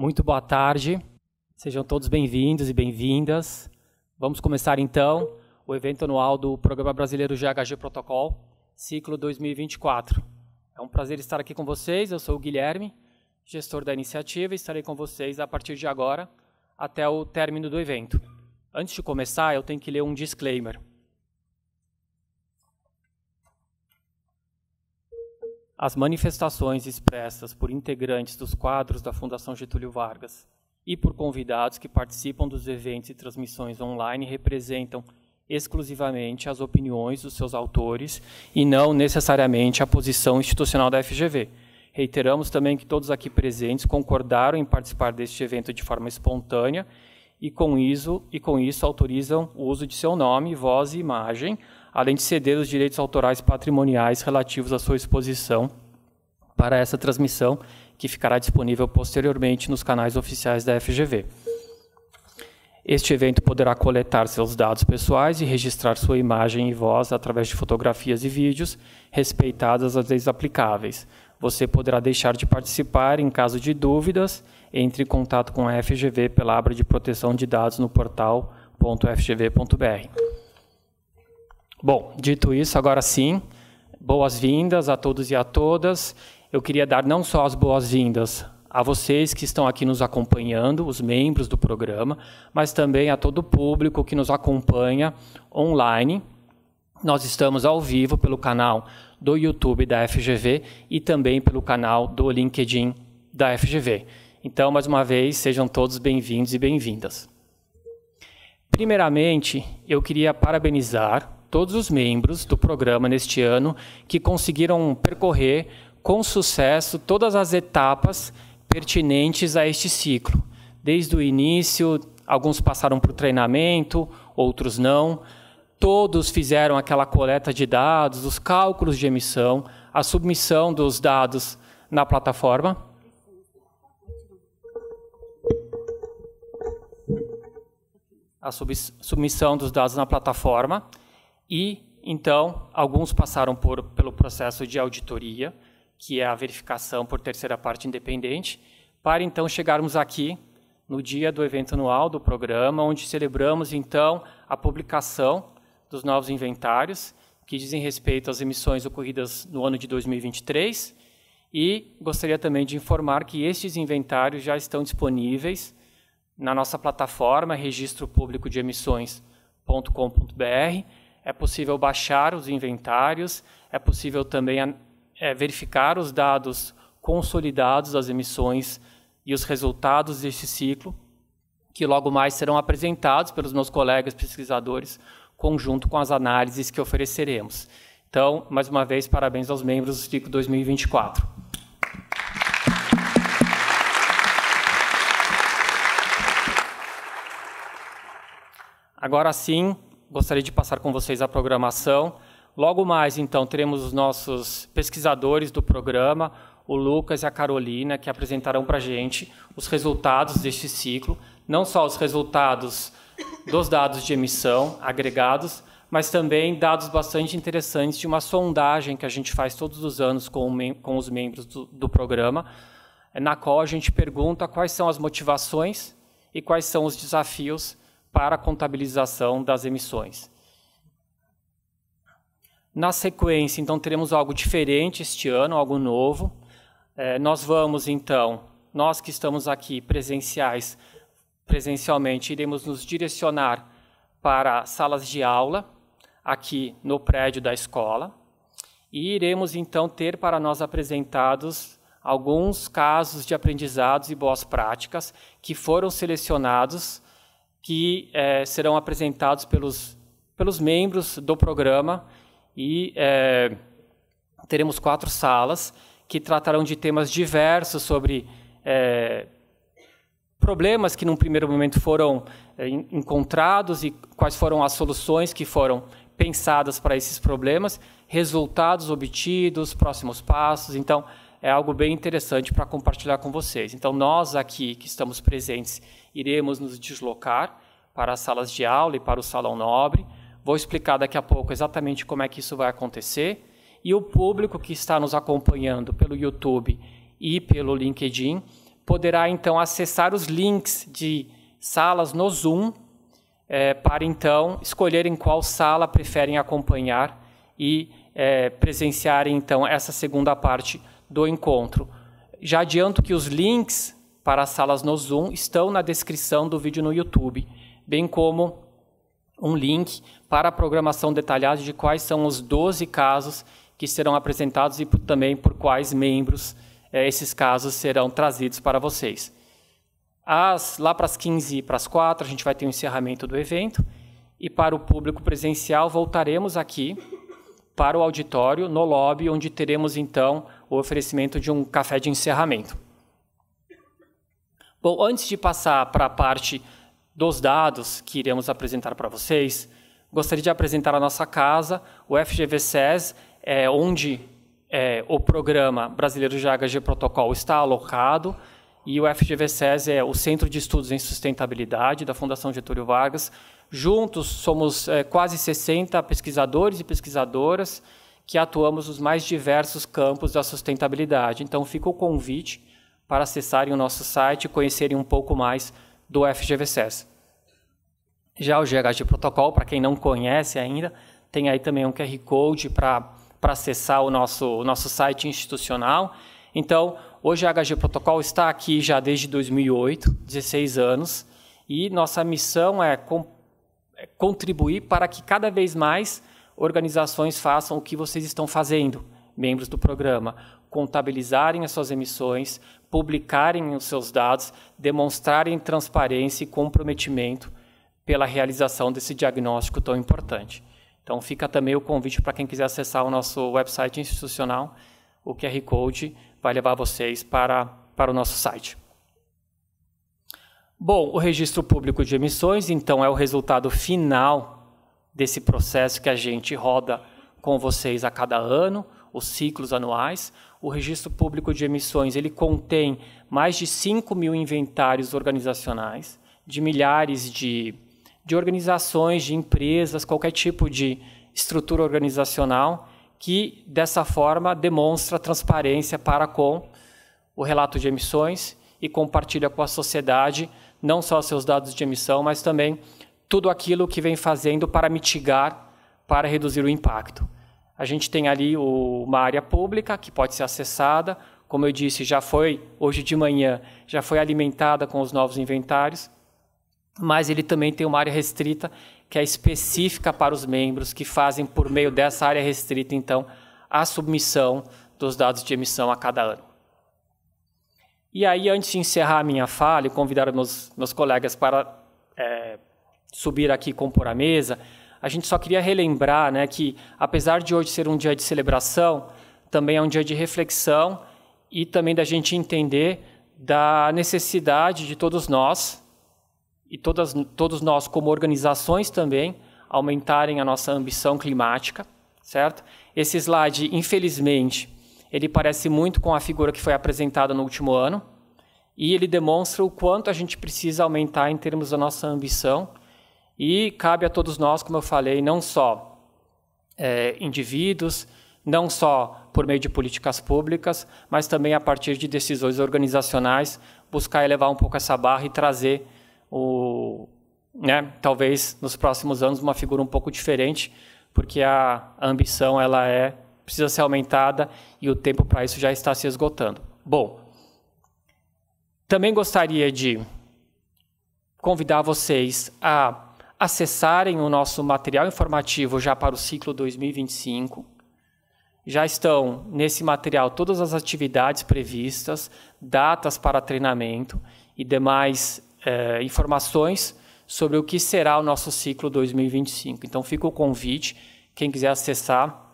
Muito boa tarde. Sejam todos bem-vindos e bem-vindas. Vamos começar então o evento anual do Programa Brasileiro GHG Protocol, ciclo 2024. É um prazer estar aqui com vocês. Eu sou o Guilherme, gestor da iniciativa, e estarei com vocês a partir de agora até o término do evento. Antes de começar, eu tenho que ler um disclaimer. as manifestações expressas por integrantes dos quadros da Fundação Getúlio Vargas e por convidados que participam dos eventos e transmissões online representam exclusivamente as opiniões dos seus autores e não necessariamente a posição institucional da FGV. Reiteramos também que todos aqui presentes concordaram em participar deste evento de forma espontânea e com isso, e com isso autorizam o uso de seu nome, voz e imagem além de ceder os direitos autorais patrimoniais relativos à sua exposição para essa transmissão, que ficará disponível posteriormente nos canais oficiais da FGV. Este evento poderá coletar seus dados pessoais e registrar sua imagem e voz através de fotografias e vídeos, respeitadas as leis aplicáveis. Você poderá deixar de participar em caso de dúvidas. Entre em contato com a FGV pela aba de proteção de dados no portal.fgv.br. Bom, dito isso, agora sim, boas-vindas a todos e a todas. Eu queria dar não só as boas-vindas a vocês que estão aqui nos acompanhando, os membros do programa, mas também a todo o público que nos acompanha online. Nós estamos ao vivo pelo canal do YouTube da FGV e também pelo canal do LinkedIn da FGV. Então, mais uma vez, sejam todos bem-vindos e bem-vindas. Primeiramente, eu queria parabenizar todos os membros do programa neste ano que conseguiram percorrer com sucesso todas as etapas pertinentes a este ciclo. Desde o início, alguns passaram por treinamento, outros não. Todos fizeram aquela coleta de dados, os cálculos de emissão, a submissão dos dados na plataforma. A submissão dos dados na plataforma e, então, alguns passaram por, pelo processo de auditoria, que é a verificação por terceira parte independente, para então chegarmos aqui no dia do evento anual do programa, onde celebramos então a publicação dos novos inventários que dizem respeito às emissões ocorridas no ano de 2023 e gostaria também de informar que estes inventários já estão disponíveis na nossa plataforma registro público de emissões.com.br é possível baixar os inventários, é possível também é, verificar os dados consolidados das emissões e os resultados deste ciclo, que logo mais serão apresentados pelos meus colegas pesquisadores, conjunto com as análises que ofereceremos. Então, mais uma vez, parabéns aos membros do ciclo 2024. Agora sim, gostaria de passar com vocês a programação. Logo mais, então, teremos os nossos pesquisadores do programa, o Lucas e a Carolina, que apresentarão para a gente os resultados deste ciclo, não só os resultados dos dados de emissão agregados, mas também dados bastante interessantes de uma sondagem que a gente faz todos os anos com, com os membros do, do programa, na qual a gente pergunta quais são as motivações e quais são os desafios para a contabilização das emissões. Na sequência, então, teremos algo diferente este ano, algo novo. É, nós vamos, então, nós que estamos aqui presenciais, presencialmente, iremos nos direcionar para salas de aula, aqui no prédio da escola, e iremos, então, ter para nós apresentados alguns casos de aprendizados e boas práticas que foram selecionados que é, serão apresentados pelos, pelos membros do programa e é, teremos quatro salas que tratarão de temas diversos sobre é, problemas que, num primeiro momento, foram encontrados e quais foram as soluções que foram pensadas para esses problemas, resultados obtidos, próximos passos. Então, é algo bem interessante para compartilhar com vocês. Então, nós aqui que estamos presentes iremos nos deslocar para as salas de aula e para o salão nobre. Vou explicar daqui a pouco exatamente como é que isso vai acontecer. E o público que está nos acompanhando pelo YouTube e pelo LinkedIn poderá então acessar os links de salas no Zoom é, para então escolherem qual sala preferem acompanhar e é, presenciarem então essa segunda parte do encontro. Já adianto que os links para as salas no Zoom estão na descrição do vídeo no YouTube, bem como um link para a programação detalhada de quais são os 12 casos que serão apresentados e também por quais membros eh, esses casos serão trazidos para vocês. As, lá para as 15 e para as 4, a gente vai ter o um encerramento do evento. E para o público presencial, voltaremos aqui para o auditório, no lobby, onde teremos então o oferecimento de um café de encerramento. Bom, antes de passar para a parte dos dados que iremos apresentar para vocês, gostaria de apresentar a nossa casa, o SES, é, onde é, o programa brasileiro de HG Protocol está alocado, e o fgv SES é o Centro de Estudos em Sustentabilidade da Fundação Getúlio Vargas, Juntos somos é, quase 60 pesquisadores e pesquisadoras que atuamos nos mais diversos campos da sustentabilidade. Então fica o convite para acessarem o nosso site e conhecerem um pouco mais do FGVCS Já o GHG Protocol, para quem não conhece ainda, tem aí também um QR Code para acessar o nosso, o nosso site institucional. Então, o GHG Protocol está aqui já desde 2008, 16 anos, e nossa missão é contribuir para que cada vez mais organizações façam o que vocês estão fazendo, membros do programa, contabilizarem as suas emissões, publicarem os seus dados, demonstrarem transparência e comprometimento pela realização desse diagnóstico tão importante. Então fica também o convite para quem quiser acessar o nosso website institucional, o QR Code vai levar vocês para, para o nosso site. Bom, o registro público de emissões, então, é o resultado final desse processo que a gente roda com vocês a cada ano, os ciclos anuais. O registro público de emissões ele contém mais de 5 mil inventários organizacionais, de milhares de, de organizações, de empresas, qualquer tipo de estrutura organizacional que, dessa forma, demonstra transparência para com o relato de emissões e compartilha com a sociedade não só seus dados de emissão, mas também tudo aquilo que vem fazendo para mitigar, para reduzir o impacto. A gente tem ali o, uma área pública que pode ser acessada, como eu disse, já foi hoje de manhã, já foi alimentada com os novos inventários, mas ele também tem uma área restrita que é específica para os membros que fazem por meio dessa área restrita, então, a submissão dos dados de emissão a cada ano. E aí, antes de encerrar a minha fala e convidar meus, meus colegas para é, subir aqui e compor a mesa, a gente só queria relembrar né, que, apesar de hoje ser um dia de celebração, também é um dia de reflexão e também da gente entender da necessidade de todos nós, e todas, todos nós como organizações também, aumentarem a nossa ambição climática, certo? Esse slide, infelizmente, ele parece muito com a figura que foi apresentada no último ano e ele demonstra o quanto a gente precisa aumentar em termos da nossa ambição e cabe a todos nós, como eu falei, não só é, indivíduos, não só por meio de políticas públicas, mas também a partir de decisões organizacionais, buscar elevar um pouco essa barra e trazer o, né, talvez nos próximos anos uma figura um pouco diferente, porque a ambição ela é precisa ser aumentada e o tempo para isso já está se esgotando. Bom, também gostaria de convidar vocês a acessarem o nosso material informativo já para o ciclo 2025. Já estão nesse material todas as atividades previstas, datas para treinamento e demais eh, informações sobre o que será o nosso ciclo 2025. Então, fica o convite, quem quiser acessar,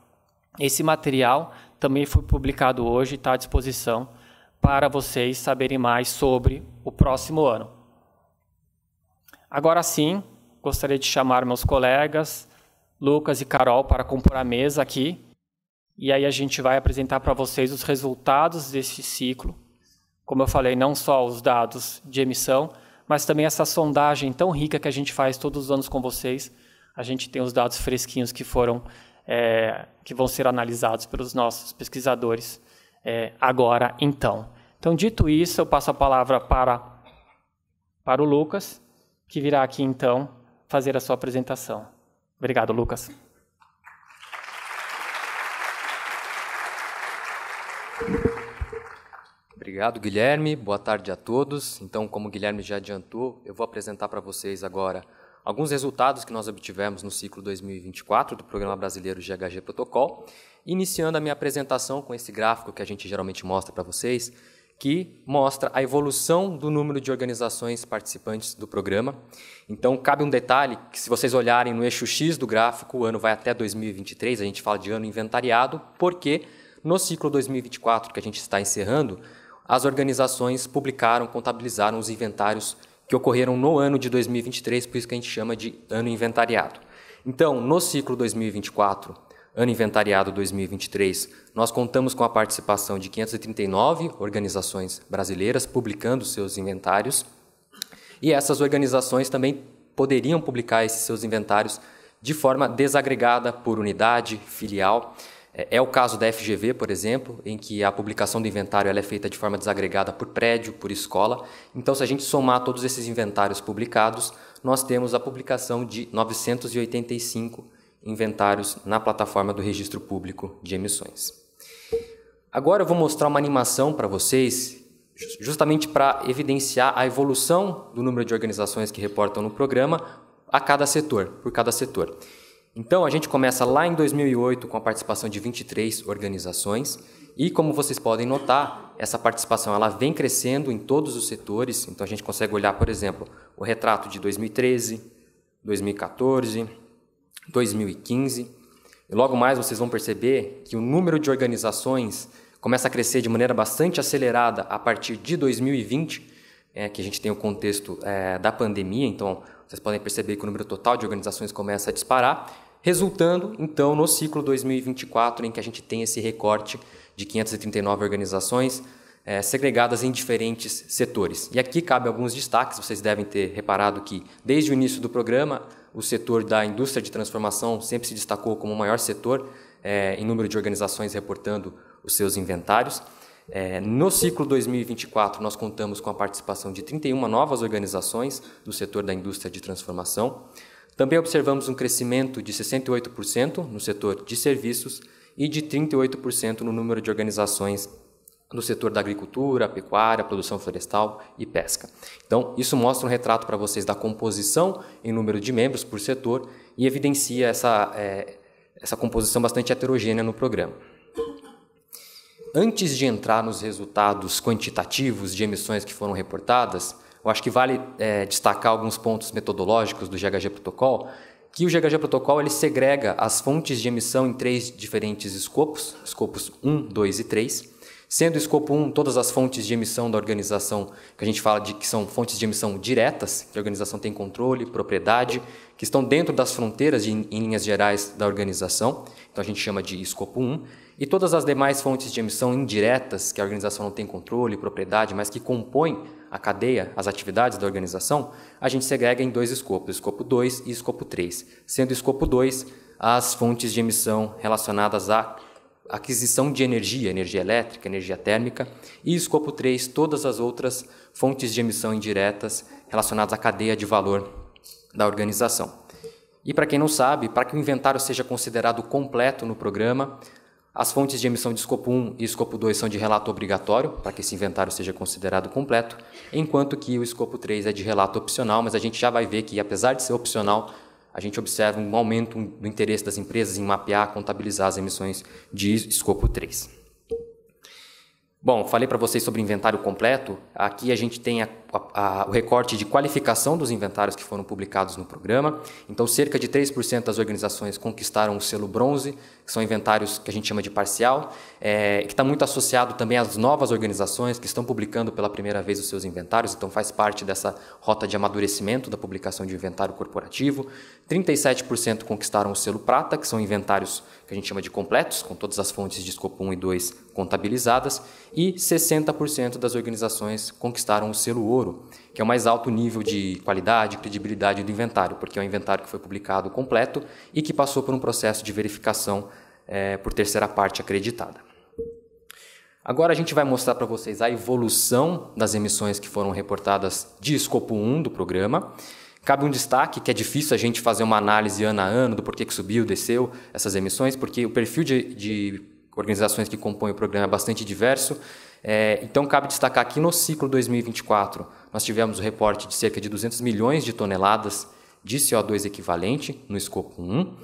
esse material também foi publicado hoje e está à disposição para vocês saberem mais sobre o próximo ano. Agora sim, gostaria de chamar meus colegas, Lucas e Carol, para compor a mesa aqui. E aí a gente vai apresentar para vocês os resultados desse ciclo. Como eu falei, não só os dados de emissão, mas também essa sondagem tão rica que a gente faz todos os anos com vocês. A gente tem os dados fresquinhos que foram é, que vão ser analisados pelos nossos pesquisadores é, agora, então. Então, dito isso, eu passo a palavra para, para o Lucas, que virá aqui, então, fazer a sua apresentação. Obrigado, Lucas. Obrigado, Guilherme. Boa tarde a todos. Então, como o Guilherme já adiantou, eu vou apresentar para vocês agora alguns resultados que nós obtivemos no ciclo 2024 do Programa Brasileiro GHG Protocol, iniciando a minha apresentação com esse gráfico que a gente geralmente mostra para vocês, que mostra a evolução do número de organizações participantes do programa. Então, cabe um detalhe que se vocês olharem no eixo X do gráfico, o ano vai até 2023, a gente fala de ano inventariado, porque no ciclo 2024 que a gente está encerrando, as organizações publicaram, contabilizaram os inventários que ocorreram no ano de 2023, por isso que a gente chama de ano inventariado. Então, no ciclo 2024, ano inventariado 2023, nós contamos com a participação de 539 organizações brasileiras publicando seus inventários. E essas organizações também poderiam publicar esses seus inventários de forma desagregada por unidade, filial. É, é o caso da FGV, por exemplo, em que a publicação do inventário é feita de forma desagregada por prédio, por escola. Então, se a gente somar todos esses inventários publicados, nós temos a publicação de 985 inventários na plataforma do Registro Público de Emissões. Agora eu vou mostrar uma animação para vocês, justamente para evidenciar a evolução do número de organizações que reportam no programa a cada setor, por cada setor. Então a gente começa lá em 2008 com a participação de 23 organizações e como vocês podem notar, essa participação ela vem crescendo em todos os setores. Então a gente consegue olhar, por exemplo, o retrato de 2013, 2014, 2015. E logo mais vocês vão perceber que o número de organizações começa a crescer de maneira bastante acelerada a partir de 2020, é, que a gente tem o contexto é, da pandemia. Então vocês podem perceber que o número total de organizações começa a disparar resultando então no ciclo 2024 em que a gente tem esse recorte de 539 organizações é, segregadas em diferentes setores. E aqui cabe alguns destaques, vocês devem ter reparado que desde o início do programa o setor da indústria de transformação sempre se destacou como o maior setor é, em número de organizações reportando os seus inventários. É, no ciclo 2024, nós contamos com a participação de 31 novas organizações do setor da indústria de transformação. Também observamos um crescimento de 68% no setor de serviços e de 38% no número de organizações no setor da agricultura, pecuária, produção florestal e pesca. Então, isso mostra um retrato para vocês da composição em número de membros por setor e evidencia essa, é, essa composição bastante heterogênea no programa. Antes de entrar nos resultados quantitativos de emissões que foram reportadas, eu acho que vale é, destacar alguns pontos metodológicos do GHG Protocol, que o GHG Protocol ele segrega as fontes de emissão em três diferentes escopos, escopos 1, 2 e 3, Sendo o escopo 1 todas as fontes de emissão da organização, que a gente fala de que são fontes de emissão diretas, que a organização tem controle, propriedade, que estão dentro das fronteiras de, em linhas gerais da organização, então a gente chama de escopo 1, e todas as demais fontes de emissão indiretas, que a organização não tem controle, propriedade, mas que compõem a cadeia, as atividades da organização, a gente segrega em dois escopos, escopo 2 e escopo 3, sendo o escopo 2 as fontes de emissão relacionadas a aquisição de energia, energia elétrica, energia térmica, e escopo 3, todas as outras fontes de emissão indiretas relacionadas à cadeia de valor da organização. E para quem não sabe, para que o inventário seja considerado completo no programa, as fontes de emissão de escopo 1 e escopo 2 são de relato obrigatório, para que esse inventário seja considerado completo, enquanto que o escopo 3 é de relato opcional, mas a gente já vai ver que, apesar de ser opcional, a gente observa um aumento do interesse das empresas em mapear, contabilizar as emissões de escopo 3. Bom, falei para vocês sobre inventário completo. Aqui a gente tem a, a, a, o recorte de qualificação dos inventários que foram publicados no programa. Então, cerca de 3% das organizações conquistaram o selo bronze, que são inventários que a gente chama de parcial, é, que está muito associado também às novas organizações que estão publicando pela primeira vez os seus inventários, então faz parte dessa rota de amadurecimento da publicação de inventário corporativo. 37% conquistaram o selo prata, que são inventários a gente chama de completos, com todas as fontes de escopo 1 e 2 contabilizadas, e 60% das organizações conquistaram o selo ouro, que é o mais alto nível de qualidade e credibilidade do inventário, porque é um inventário que foi publicado completo e que passou por um processo de verificação é, por terceira parte acreditada. Agora a gente vai mostrar para vocês a evolução das emissões que foram reportadas de escopo 1 do programa. Cabe um destaque que é difícil a gente fazer uma análise ano a ano do porquê que subiu, desceu essas emissões, porque o perfil de, de organizações que compõem o programa é bastante diverso. É, então, cabe destacar que no ciclo 2024, nós tivemos o um reporte de cerca de 200 milhões de toneladas de CO2 equivalente no escopo 1.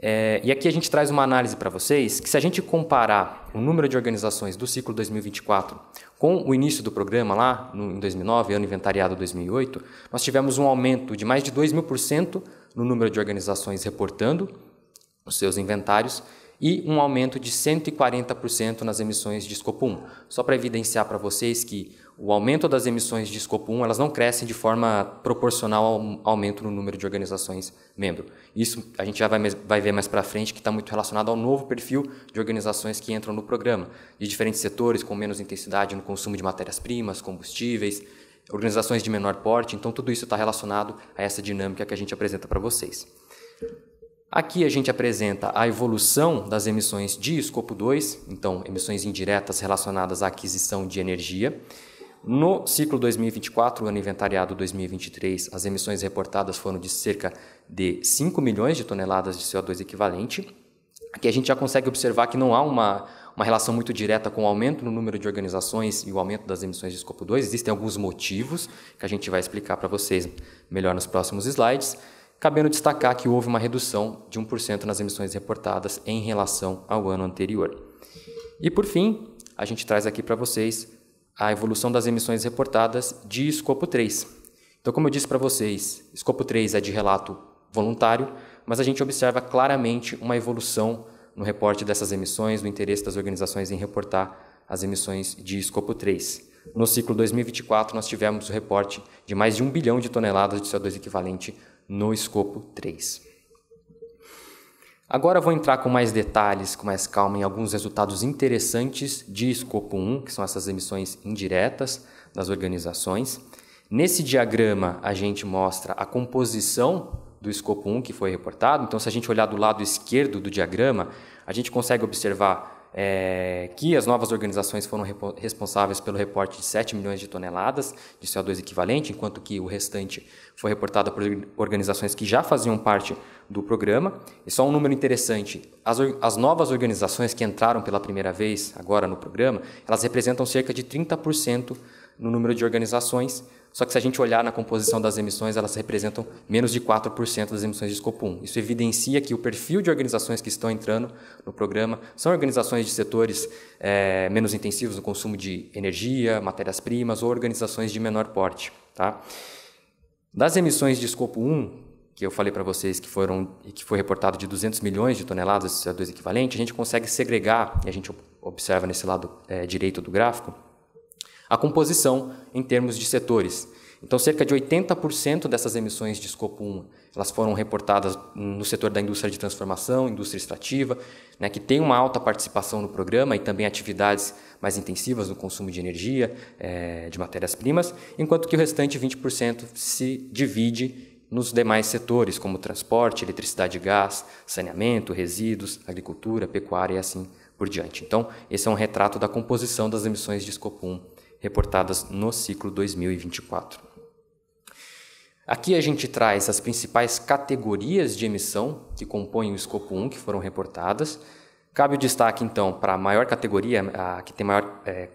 É, e aqui a gente traz uma análise para vocês que, se a gente comparar o número de organizações do ciclo 2024 com o início do programa lá, no, em 2009, ano inventariado 2008, nós tivemos um aumento de mais de 2 mil por cento no número de organizações reportando os seus inventários e um aumento de 140% nas emissões de escopo 1. Só para evidenciar para vocês que o aumento das emissões de escopo 1, elas não crescem de forma proporcional ao aumento no número de organizações membro. Isso a gente já vai, vai ver mais para frente, que está muito relacionado ao novo perfil de organizações que entram no programa, de diferentes setores, com menos intensidade no consumo de matérias-primas, combustíveis, organizações de menor porte, então tudo isso está relacionado a essa dinâmica que a gente apresenta para vocês. Aqui a gente apresenta a evolução das emissões de escopo 2, então emissões indiretas relacionadas à aquisição de energia. No ciclo 2024, ano inventariado 2023, as emissões reportadas foram de cerca de 5 milhões de toneladas de CO2 equivalente. Aqui a gente já consegue observar que não há uma, uma relação muito direta com o aumento no número de organizações e o aumento das emissões de escopo 2. Existem alguns motivos que a gente vai explicar para vocês melhor nos próximos slides cabendo destacar que houve uma redução de 1% nas emissões reportadas em relação ao ano anterior. E por fim, a gente traz aqui para vocês a evolução das emissões reportadas de escopo 3. Então, como eu disse para vocês, escopo 3 é de relato voluntário, mas a gente observa claramente uma evolução no reporte dessas emissões, no interesse das organizações em reportar as emissões de escopo 3. No ciclo 2024, nós tivemos o reporte de mais de 1 bilhão de toneladas de CO2 equivalente no escopo 3. Agora vou entrar com mais detalhes, com mais calma, em alguns resultados interessantes de escopo 1, que são essas emissões indiretas das organizações. Nesse diagrama, a gente mostra a composição do escopo 1 que foi reportado. Então, se a gente olhar do lado esquerdo do diagrama, a gente consegue observar é, que as novas organizações foram responsáveis pelo reporte de 7 milhões de toneladas de CO2 equivalente, enquanto que o restante foi reportado por organizações que já faziam parte do programa. E só um número interessante: as, as novas organizações que entraram pela primeira vez agora no programa, elas representam cerca de 30% no número de organizações só que se a gente olhar na composição das emissões, elas representam menos de 4% das emissões de escopo 1. Isso evidencia que o perfil de organizações que estão entrando no programa são organizações de setores é, menos intensivos no consumo de energia, matérias-primas ou organizações de menor porte. Tá? Das emissões de escopo 1, que eu falei para vocês que foram que foi reportado de 200 milhões de toneladas é de CO2 equivalente, a gente consegue segregar, e a gente observa nesse lado é, direito do gráfico, a composição em termos de setores. Então, cerca de 80% dessas emissões de escopo 1 elas foram reportadas no setor da indústria de transformação, indústria extrativa, né, que tem uma alta participação no programa e também atividades mais intensivas no consumo de energia, é, de matérias-primas, enquanto que o restante 20% se divide nos demais setores, como transporte, eletricidade e gás, saneamento, resíduos, agricultura, pecuária e assim por diante. Então, esse é um retrato da composição das emissões de escopo 1 reportadas no ciclo 2024. Aqui a gente traz as principais categorias de emissão que compõem o escopo 1 que foram reportadas. Cabe o destaque, então, para a maior categoria, a que tem maior é,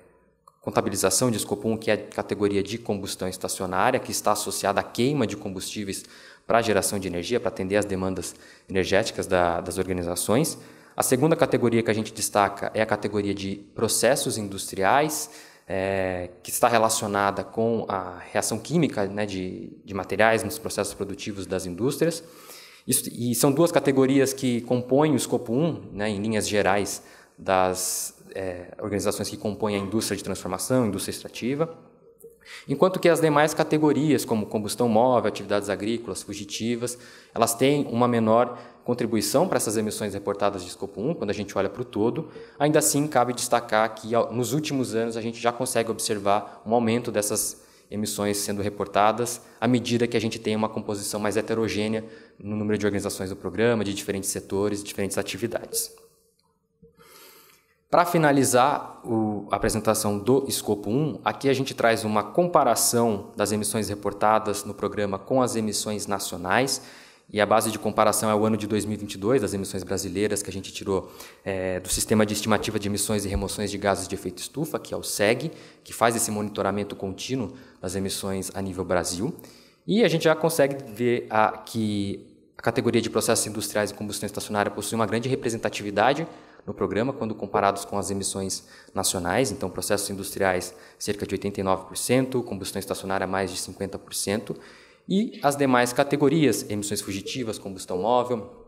contabilização de escopo 1, que é a categoria de combustão estacionária, que está associada à queima de combustíveis para a geração de energia, para atender às demandas energéticas da, das organizações. A segunda categoria que a gente destaca é a categoria de processos industriais, é, que está relacionada com a reação química né, de, de materiais nos processos produtivos das indústrias. Isso, e são duas categorias que compõem o escopo 1, né, em linhas gerais, das é, organizações que compõem a indústria de transformação, indústria extrativa. Enquanto que as demais categorias, como combustão móvel, atividades agrícolas, fugitivas, elas têm uma menor contribuição para essas emissões reportadas de escopo 1, quando a gente olha para o todo. Ainda assim, cabe destacar que nos últimos anos a gente já consegue observar um aumento dessas emissões sendo reportadas, à medida que a gente tem uma composição mais heterogênea no número de organizações do programa, de diferentes setores, diferentes atividades. Para finalizar a apresentação do escopo 1, aqui a gente traz uma comparação das emissões reportadas no programa com as emissões nacionais e a base de comparação é o ano de 2022, das emissões brasileiras, que a gente tirou é, do Sistema de Estimativa de Emissões e Remoções de Gases de Efeito Estufa, que é o SEG, que faz esse monitoramento contínuo das emissões a nível Brasil. E a gente já consegue ver a, que a categoria de processos industriais e combustão estacionária possui uma grande representatividade no programa quando comparados com as emissões nacionais. Então, processos industriais, cerca de 89%, combustão estacionária, mais de 50% e as demais categorias, emissões fugitivas, combustão móvel,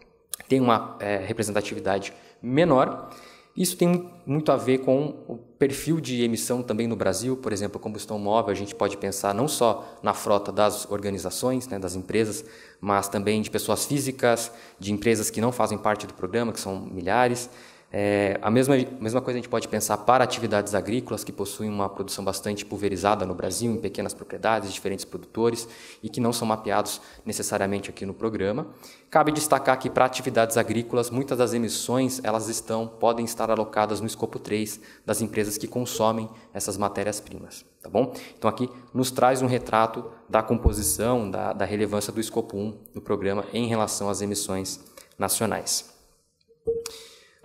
tem uma é, representatividade menor. Isso tem muito a ver com o perfil de emissão também no Brasil, por exemplo, combustão móvel, a gente pode pensar não só na frota das organizações, né, das empresas, mas também de pessoas físicas, de empresas que não fazem parte do programa, que são milhares, é, a mesma, mesma coisa a gente pode pensar para atividades agrícolas que possuem uma produção bastante pulverizada no Brasil, em pequenas propriedades, diferentes produtores e que não são mapeados necessariamente aqui no programa. Cabe destacar que para atividades agrícolas, muitas das emissões elas estão podem estar alocadas no escopo 3 das empresas que consomem essas matérias-primas. Tá bom? Então aqui nos traz um retrato da composição, da, da relevância do escopo 1 do programa em relação às emissões nacionais.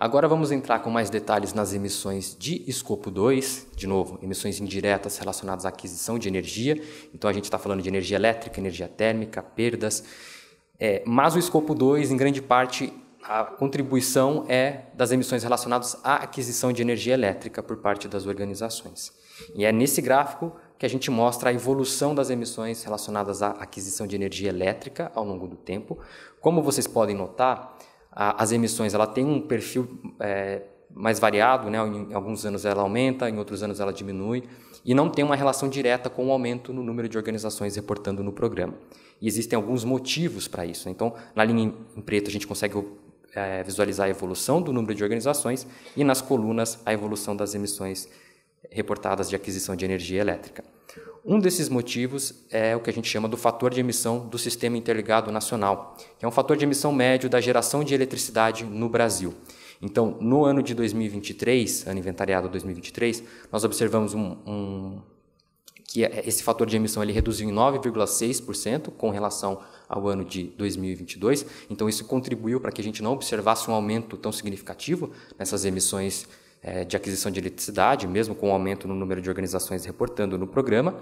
Agora vamos entrar com mais detalhes nas emissões de escopo 2, de novo, emissões indiretas relacionadas à aquisição de energia. Então a gente está falando de energia elétrica, energia térmica, perdas. É, mas o escopo 2, em grande parte, a contribuição é das emissões relacionadas à aquisição de energia elétrica por parte das organizações. E é nesse gráfico que a gente mostra a evolução das emissões relacionadas à aquisição de energia elétrica ao longo do tempo. Como vocês podem notar, a, as emissões ela tem um perfil é, mais variado, né? em alguns anos ela aumenta, em outros anos ela diminui, e não tem uma relação direta com o aumento no número de organizações reportando no programa. E existem alguns motivos para isso. Então, na linha em preto, a gente consegue é, visualizar a evolução do número de organizações e nas colunas, a evolução das emissões reportadas de aquisição de energia elétrica. Um desses motivos é o que a gente chama do fator de emissão do Sistema Interligado Nacional, que é um fator de emissão médio da geração de eletricidade no Brasil. Então, no ano de 2023, ano inventariado 2023, nós observamos um, um que é, esse fator de emissão ele reduziu em 9,6% com relação ao ano de 2022. Então, isso contribuiu para que a gente não observasse um aumento tão significativo nessas emissões é, de aquisição de eletricidade, mesmo com o aumento no número de organizações reportando no programa.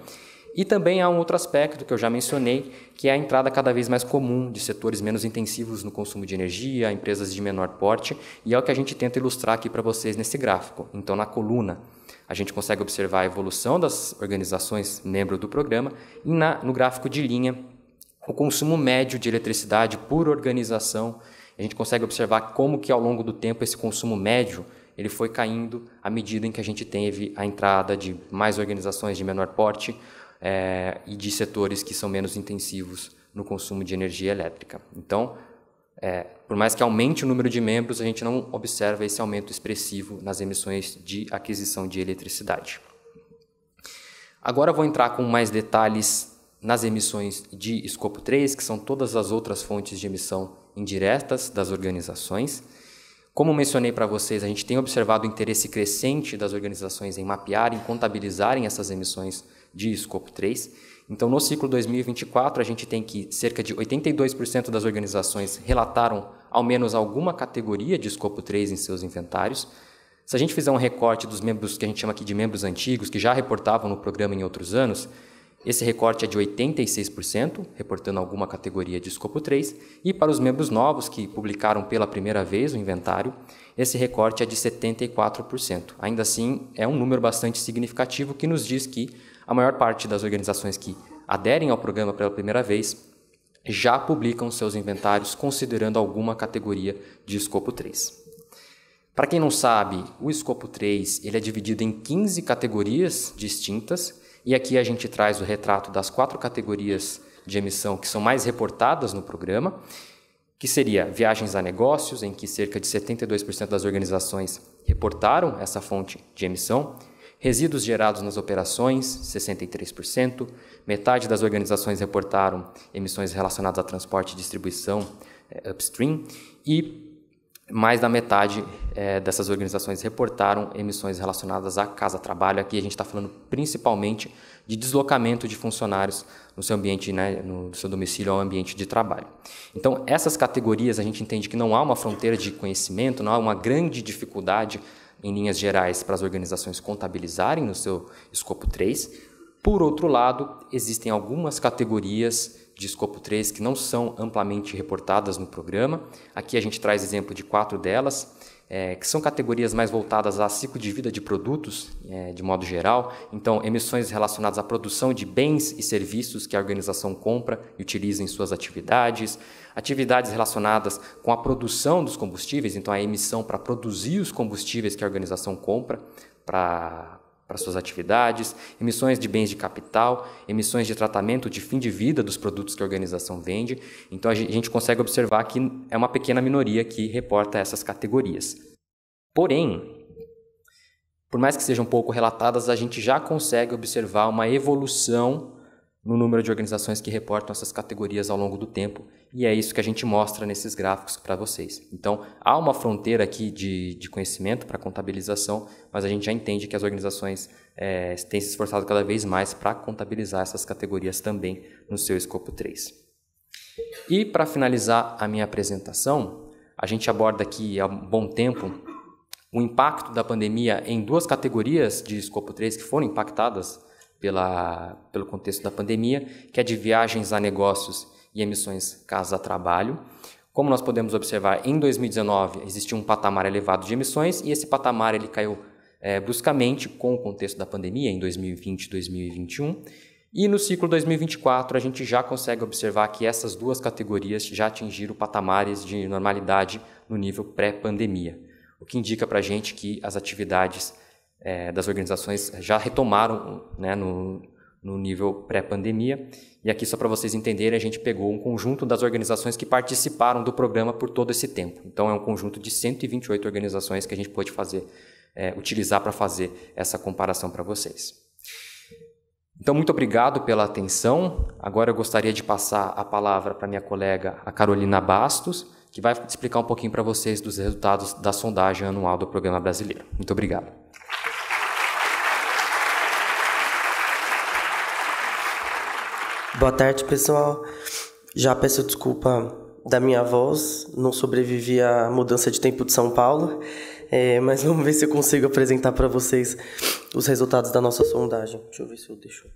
E também há um outro aspecto que eu já mencionei, que é a entrada cada vez mais comum de setores menos intensivos no consumo de energia, empresas de menor porte, e é o que a gente tenta ilustrar aqui para vocês nesse gráfico. Então, na coluna, a gente consegue observar a evolução das organizações membro do programa, e na, no gráfico de linha, o consumo médio de eletricidade por organização. A gente consegue observar como que ao longo do tempo esse consumo médio ele foi caindo à medida em que a gente teve a entrada de mais organizações de menor porte é, e de setores que são menos intensivos no consumo de energia elétrica. Então, é, por mais que aumente o número de membros, a gente não observa esse aumento expressivo nas emissões de aquisição de eletricidade. Agora vou entrar com mais detalhes nas emissões de escopo 3, que são todas as outras fontes de emissão indiretas das organizações. Como mencionei para vocês, a gente tem observado o interesse crescente das organizações em mapear e contabilizarem essas emissões de escopo 3. Então, no ciclo 2024, a gente tem que cerca de 82% das organizações relataram ao menos alguma categoria de escopo 3 em seus inventários. Se a gente fizer um recorte dos membros que a gente chama aqui de membros antigos, que já reportavam no programa em outros anos, esse recorte é de 86%, reportando alguma categoria de escopo 3, e para os membros novos que publicaram pela primeira vez o inventário, esse recorte é de 74%. Ainda assim, é um número bastante significativo que nos diz que a maior parte das organizações que aderem ao programa pela primeira vez já publicam seus inventários considerando alguma categoria de escopo 3. Para quem não sabe, o escopo 3 ele é dividido em 15 categorias distintas e aqui a gente traz o retrato das quatro categorias de emissão que são mais reportadas no programa, que seria viagens a negócios, em que cerca de 72% das organizações reportaram essa fonte de emissão, resíduos gerados nas operações, 63%, metade das organizações reportaram emissões relacionadas a transporte e distribuição, eh, upstream, e mais da metade é, dessas organizações reportaram emissões relacionadas à casa-trabalho. Aqui a gente está falando principalmente de deslocamento de funcionários no seu ambiente, né, no seu domicílio ao ambiente de trabalho. Então, essas categorias a gente entende que não há uma fronteira de conhecimento, não há uma grande dificuldade em linhas gerais para as organizações contabilizarem no seu escopo 3. Por outro lado, existem algumas categorias de escopo 3 que não são amplamente reportadas no programa. Aqui a gente traz exemplo de quatro delas, é, que são categorias mais voltadas a ciclo de vida de produtos, é, de modo geral. Então, emissões relacionadas à produção de bens e serviços que a organização compra e utiliza em suas atividades, atividades relacionadas com a produção dos combustíveis, então a emissão para produzir os combustíveis que a organização compra para para suas atividades, emissões de bens de capital, emissões de tratamento de fim de vida dos produtos que a organização vende. Então a gente consegue observar que é uma pequena minoria que reporta essas categorias. Porém, por mais que sejam pouco relatadas, a gente já consegue observar uma evolução no número de organizações que reportam essas categorias ao longo do tempo, e é isso que a gente mostra nesses gráficos para vocês. Então, há uma fronteira aqui de, de conhecimento para contabilização, mas a gente já entende que as organizações é, têm se esforçado cada vez mais para contabilizar essas categorias também no seu escopo 3. E para finalizar a minha apresentação, a gente aborda aqui há um bom tempo o impacto da pandemia em duas categorias de escopo 3 que foram impactadas pela, pelo contexto da pandemia, que é de viagens a negócios e emissões casa a trabalho. Como nós podemos observar, em 2019 existia um patamar elevado de emissões e esse patamar ele caiu é, bruscamente com o contexto da pandemia em 2020 e 2021. E no ciclo 2024 a gente já consegue observar que essas duas categorias já atingiram patamares de normalidade no nível pré-pandemia, o que indica para a gente que as atividades é, das organizações já retomaram né, no, no nível pré-pandemia. E aqui, só para vocês entenderem, a gente pegou um conjunto das organizações que participaram do programa por todo esse tempo. Então, é um conjunto de 128 organizações que a gente pôde fazer, é, utilizar para fazer essa comparação para vocês. Então, muito obrigado pela atenção. Agora eu gostaria de passar a palavra para minha colega, a Carolina Bastos, que vai explicar um pouquinho para vocês dos resultados da sondagem anual do Programa Brasileiro. Muito obrigado. Boa tarde, pessoal. Já peço desculpa da minha voz, não sobrevivi à mudança de tempo de São Paulo, é, mas vamos ver se eu consigo apresentar para vocês os resultados da nossa sondagem. Deixa eu ver se eu deixo.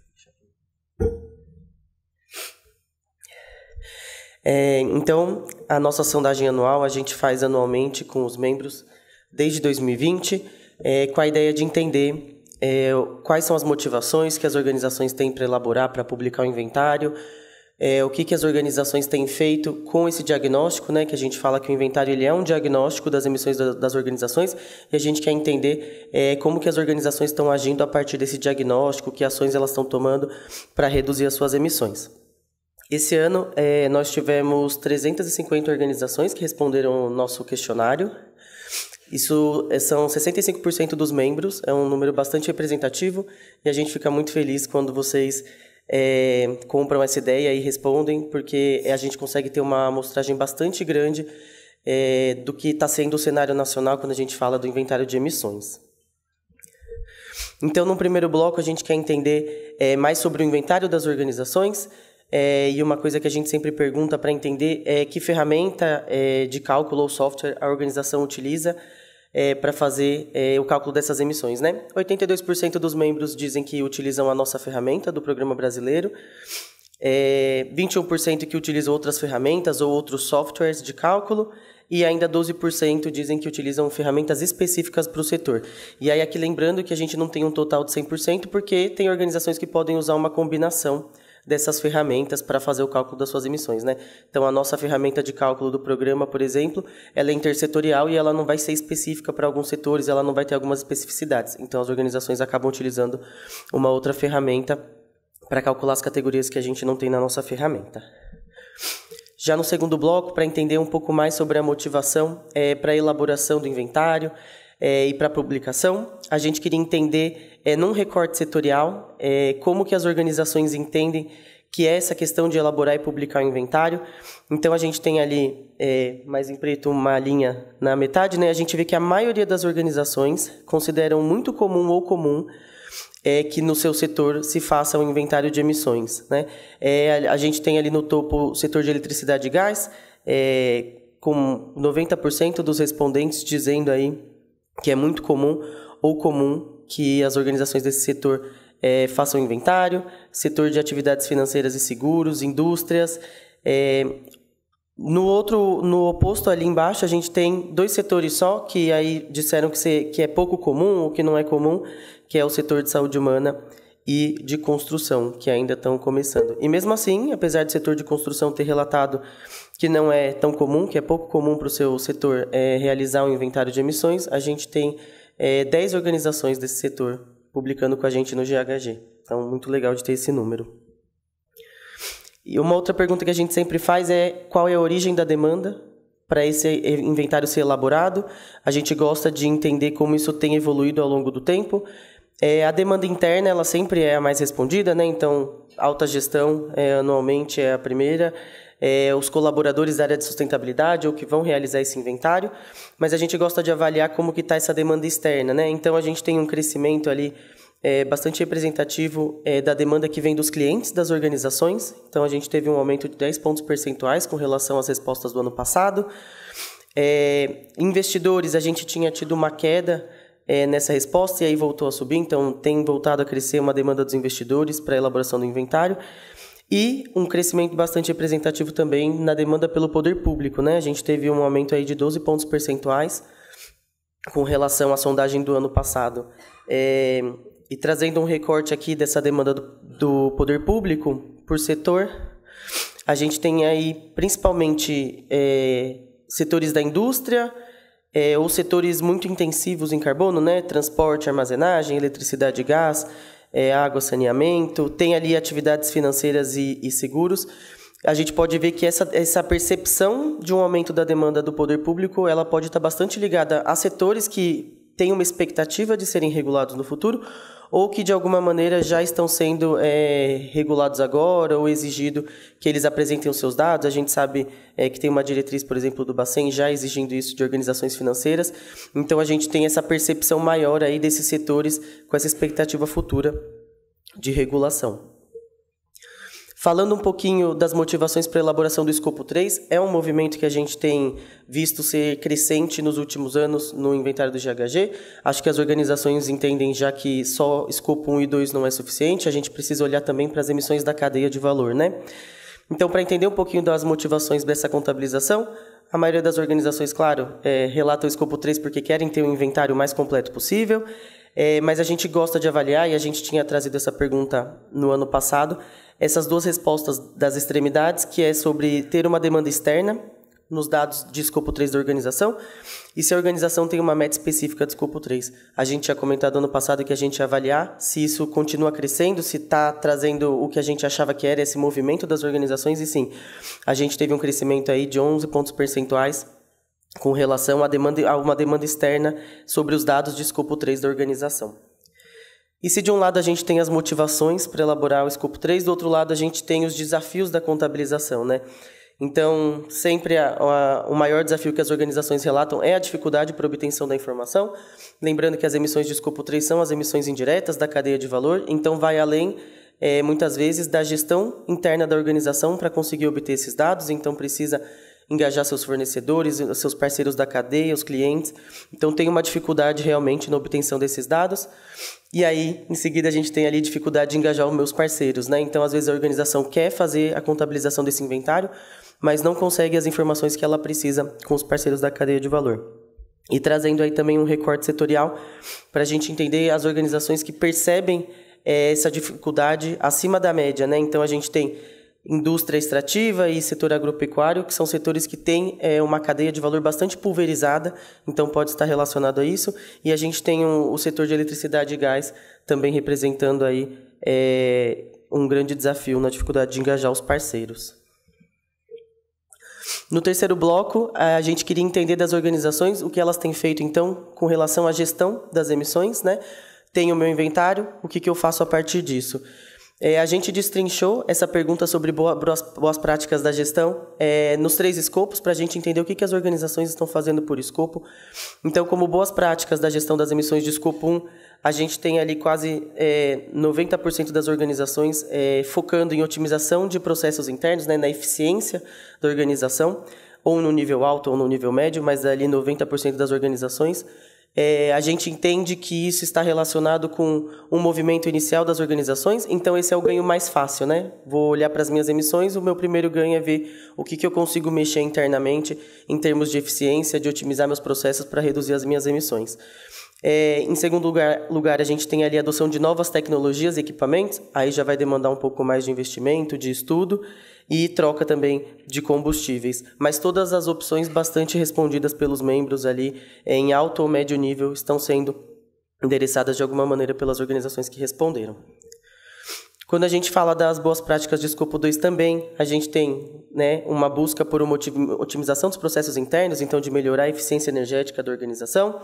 É, então, a nossa sondagem anual a gente faz anualmente com os membros desde 2020, é, com a ideia de entender é, quais são as motivações que as organizações têm para elaborar, para publicar o inventário, é, o que, que as organizações têm feito com esse diagnóstico, né, que a gente fala que o inventário ele é um diagnóstico das emissões da, das organizações, e a gente quer entender é, como que as organizações estão agindo a partir desse diagnóstico, que ações elas estão tomando para reduzir as suas emissões. Esse ano, é, nós tivemos 350 organizações que responderam o nosso questionário, isso eh, são 65% dos membros, é um número bastante representativo e a gente fica muito feliz quando vocês é, compram essa ideia e respondem, porque a gente consegue ter uma amostragem bastante grande é, do que está sendo o cenário nacional quando a gente fala do inventário de emissões. Então, no primeiro bloco, a gente quer entender é, mais sobre o inventário das organizações. É, e uma coisa que a gente sempre pergunta para entender é que ferramenta é, de cálculo ou software a organização utiliza é, para fazer é, o cálculo dessas emissões. Né? 82% dos membros dizem que utilizam a nossa ferramenta do programa brasileiro, é, 21% que utilizam outras ferramentas ou outros softwares de cálculo, e ainda 12% dizem que utilizam ferramentas específicas para o setor. E aí, aqui lembrando que a gente não tem um total de 100%, porque tem organizações que podem usar uma combinação dessas ferramentas para fazer o cálculo das suas emissões, né? Então a nossa ferramenta de cálculo do programa, por exemplo, ela é intersetorial e ela não vai ser específica para alguns setores, ela não vai ter algumas especificidades. Então as organizações acabam utilizando uma outra ferramenta para calcular as categorias que a gente não tem na nossa ferramenta. Já no segundo bloco, para entender um pouco mais sobre a motivação é, para a elaboração do inventário, é, e para publicação, a gente queria entender, é, num recorte setorial, é, como que as organizações entendem que é essa questão de elaborar e publicar o inventário. Então a gente tem ali, é, mais em preto, uma linha na metade, né? A gente vê que a maioria das organizações consideram muito comum ou comum é que no seu setor se faça um inventário de emissões. Né? É, a, gente tem ali no topo o setor de eletricidade e gás, é, com 90% dos respondentes dizendo aí que é muito comum ou comum que as organizações desse setor é, façam inventário, setor de atividades financeiras e seguros, indústrias. É, no outro, no oposto ali embaixo, a gente tem dois setores só que aí disseram que, que é pouco comum ou que não é comum, que é o setor de saúde humana e de construção, que ainda estão começando. E mesmo assim, apesar do setor de construção ter relatado que não é tão comum, que é pouco comum para o seu setor é, realizar um inventário de emissões, a gente tem é, 10 organizações desse setor publicando com a gente no GHG. Então, muito legal de ter esse número. E uma outra pergunta que a gente sempre faz é qual é a origem da demanda para esse inventário ser elaborado. A gente gosta de entender como isso tem evoluído ao longo do tempo é, a demanda interna ela sempre é a mais respondida, né? Então, alta gestão é, anualmente é a primeira. É, os colaboradores da área de sustentabilidade ou que vão realizar esse inventário, mas a gente gosta de avaliar como que está essa demanda externa, né? Então a gente tem um crescimento ali é, bastante representativo é, da demanda que vem dos clientes das organizações. Então a gente teve um aumento de 10 pontos percentuais com relação às respostas do ano passado. É, investidores, a gente tinha tido uma queda é, nessa resposta e aí voltou a subir, então tem voltado a crescer uma demanda dos investidores para a elaboração do inventário e um crescimento bastante representativo também na demanda pelo poder público, né? A gente teve um aumento aí de 12 pontos percentuais com relação à sondagem do ano passado. É, e trazendo um recorte aqui dessa demanda do, do poder público por setor, a gente tem aí principalmente é, setores da indústria, é, ou setores muito intensivos em carbono, né? Transporte, armazenagem, eletricidade e gás, é, água, saneamento. Tem ali atividades financeiras e, e seguros a gente pode ver que essa, essa percepção de um aumento da demanda do poder público ela pode estar bastante ligada a setores que têm uma expectativa de serem regulados no futuro ou que de alguma maneira já estão sendo é, regulados agora ou exigido que eles apresentem os seus dados. A gente sabe é, que tem uma diretriz, por exemplo, do Bacen já exigindo isso de organizações financeiras. Então a gente tem essa percepção maior aí desses setores com essa expectativa futura de regulação. Falando um pouquinho das motivações para a elaboração do escopo 3, é um movimento que a gente tem visto ser crescente nos últimos anos no inventário do GHG. Acho que as organizações entendem já que só escopo 1 e 2 não é suficiente, a gente precisa olhar também para as emissões da cadeia de valor, né? Então, para entender um pouquinho das motivações dessa contabilização, a maioria das organizações, claro, é, relata o escopo 3 porque querem ter um inventário mais completo possível. É, mas a gente gosta de avaliar, e a gente tinha trazido essa pergunta no ano passado, essas duas respostas das extremidades, que é sobre ter uma demanda externa nos dados de escopo 3 da organização, e se a organização tem uma meta específica de escopo 3. A gente tinha comentado ano passado que a gente ia avaliar se isso continua crescendo, se está trazendo o que a gente achava que era esse movimento das organizações, e sim, a gente teve um crescimento aí de 11 pontos percentuais com relação à demanda, a uma demanda externa sobre os dados de escopo 3 da organização. E se de um lado a gente tem as motivações para elaborar o escopo 3, do outro lado a gente tem os desafios da contabilização, né? Então, sempre a, a, o maior desafio que as organizações relatam é a dificuldade para obtenção da informação. Lembrando que as emissões de escopo 3 são as emissões indiretas da cadeia de valor, então vai além, é, muitas vezes, da gestão interna da organização para conseguir obter esses dados, então precisa engajar seus fornecedores, seus parceiros da cadeia, os clientes. Então tem uma dificuldade realmente na obtenção desses dados. E aí, em seguida, a gente tem ali dificuldade de engajar os meus parceiros, né? Então, às vezes a organização quer fazer a contabilização desse inventário, mas não consegue as informações que ela precisa com os parceiros da cadeia de valor. E trazendo aí também um recorte setorial para a gente entender as organizações que percebem é, essa dificuldade acima da média, né? Então a gente tem indústria extrativa e setor agropecuário, que são setores que têm é, uma cadeia de valor bastante pulverizada, então pode estar relacionado a isso. E a gente tem um, o setor de eletricidade e gás também representando aí é, um grande desafio na dificuldade de engajar os parceiros. No terceiro bloco, a gente queria entender das organizações o que elas têm feito, então, com relação à gestão das emissões, né? Tenho o meu inventário, o que, que eu faço a partir disso? É, a gente destrinchou essa pergunta sobre boas, boas práticas da gestão é, nos três escopos, para a gente entender o que, que as organizações estão fazendo por escopo. Então, como boas práticas da gestão das emissões de escopo 1, a gente tem ali quase é, 90% das organizações é, focando em otimização de processos internos, né, na eficiência da organização, ou no nível alto ou no nível médio, mas ali 90% das organizações. É, a gente entende que isso está relacionado com um movimento inicial das organizações, então esse é o ganho mais fácil, né? Vou olhar para as minhas emissões, o meu primeiro ganho é ver o que, que eu consigo mexer internamente em termos de eficiência, de otimizar meus processos para reduzir as minhas emissões. É, em segundo lugar, lugar, a gente tem ali a adoção de novas tecnologias e equipamentos, aí já vai demandar um pouco mais de investimento, de estudo e troca também de combustíveis. Mas todas as opções bastante respondidas pelos membros ali em alto ou médio nível estão sendo endereçadas de alguma maneira pelas organizações que responderam. Quando a gente fala das boas práticas de escopo 2 também, a gente tem né, uma busca por uma otimização dos processos internos, então de melhorar a eficiência energética da organização.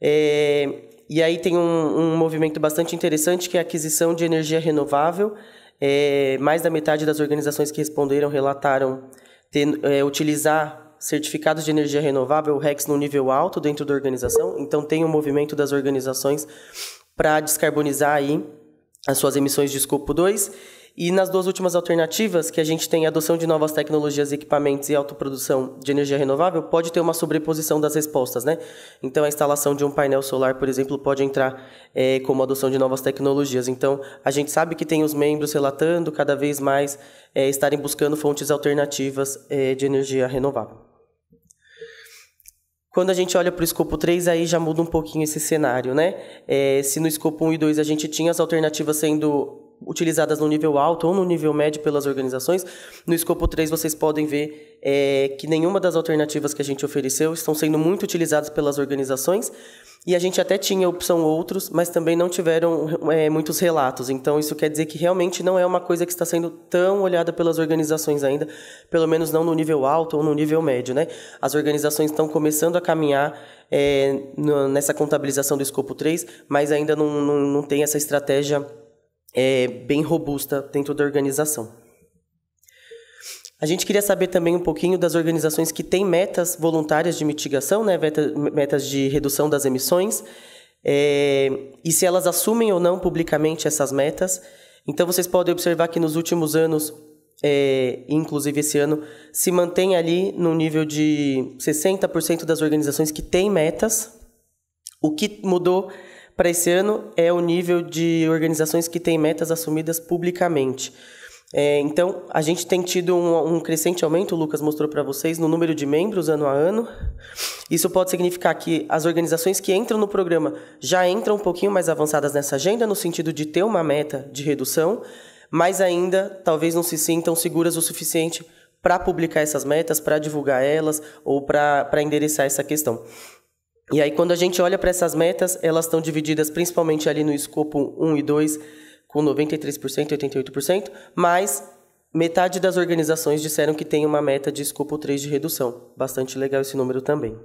É, e aí tem um, um movimento bastante interessante que é a aquisição de energia renovável é, mais da metade das organizações que responderam relataram ter, é, utilizar certificados de energia renovável, RECs, no nível alto dentro da organização. Então, tem um movimento das organizações para descarbonizar aí as suas emissões de escopo 2. E nas duas últimas alternativas, que a gente tem adoção de novas tecnologias, equipamentos e autoprodução de energia renovável, pode ter uma sobreposição das respostas, né? Então, a instalação de um painel solar, por exemplo, pode entrar é, como adoção de novas tecnologias. Então, a gente sabe que tem os membros relatando cada vez mais é, estarem buscando fontes alternativas é, de energia renovável. Quando a gente olha para o escopo 3, aí já muda um pouquinho esse cenário, né? É, se no escopo 1 e 2 a gente tinha as alternativas sendo utilizadas no nível alto ou no nível médio pelas organizações. No escopo 3, vocês podem ver é, que nenhuma das alternativas que a gente ofereceu estão sendo muito utilizadas pelas organizações. E a gente até tinha opção outros, mas também não tiveram é, muitos relatos. Então, isso quer dizer que realmente não é uma coisa que está sendo tão olhada pelas organizações ainda, pelo menos não no nível alto ou no nível médio. Né? As organizações estão começando a caminhar é, nessa contabilização do escopo 3, mas ainda não, não, não tem essa estratégia é, bem robusta dentro da organização. A gente queria saber também um pouquinho das organizações que têm metas voluntárias de mitigação, né, metas de redução das emissões, é, e se elas assumem ou não publicamente essas metas. Então, vocês podem observar que nos últimos anos, é, inclusive esse ano, se mantém ali no nível de 60% das organizações que têm metas. O que mudou para esse ano é o nível de organizações que têm metas assumidas publicamente. É, então, a gente tem tido um, um crescente aumento, o Lucas mostrou para vocês, no número de membros ano a ano. Isso pode significar que as organizações que entram no programa já entram um pouquinho mais avançadas nessa agenda, no sentido de ter uma meta de redução, mas ainda talvez não se sintam seguras o suficiente para publicar essas metas, para divulgar elas ou para endereçar essa questão. E aí, quando a gente olha para essas metas, elas estão divididas principalmente ali no escopo 1 e 2, com 93% e 88%, mas metade das organizações disseram que tem uma meta de escopo 3 de redução. Bastante legal esse número também.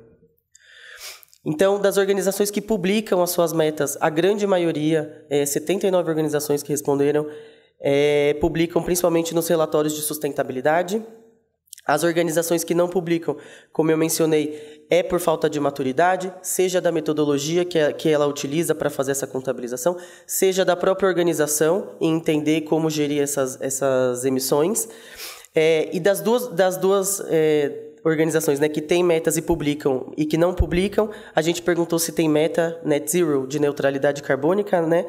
Então, das organizações que publicam as suas metas, a grande maioria, é, 79 organizações que responderam, é, publicam principalmente nos relatórios de sustentabilidade, as organizações que não publicam, como eu mencionei, é por falta de maturidade, seja da metodologia que é, ela utiliza para fazer essa contabilização, seja da própria organização em entender como gerir essas, essas emissões. É, e das duas, das duas é, organizações né, que têm metas e publicam e que não publicam, a gente perguntou se tem meta net zero de neutralidade carbônica, né?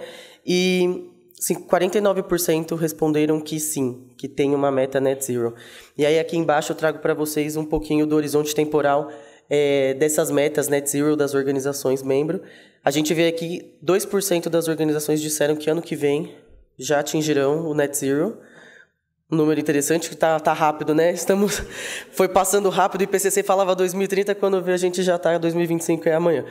E 49% responderam que sim, que tem uma meta net zero. E aí aqui embaixo eu trago para vocês um pouquinho do horizonte temporal é, dessas metas net zero das organizações membro. A gente vê aqui 2% das organizações disseram que ano que vem já atingirão o net zero. Um número interessante que tá, tá rápido, né? Estamos foi passando rápido e o IPCC falava 2030 quando a gente já tá 2025 é amanhã.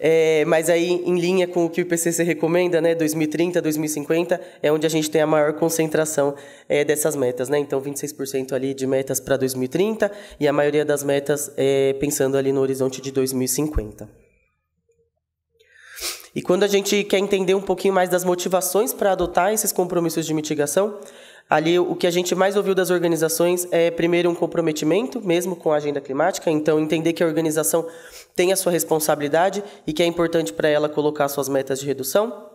É, mas aí em linha com o que o IPCC recomenda, né? 2030, 2050 é onde a gente tem a maior concentração é, dessas metas, né? Então 26% ali de metas para 2030 e a maioria das metas é, pensando ali no horizonte de 2050. E quando a gente quer entender um pouquinho mais das motivações para adotar esses compromissos de mitigação, Ali o que a gente mais ouviu das organizações é primeiro um comprometimento mesmo com a agenda climática, então entender que a organização tem a sua responsabilidade e que é importante para ela colocar suas metas de redução.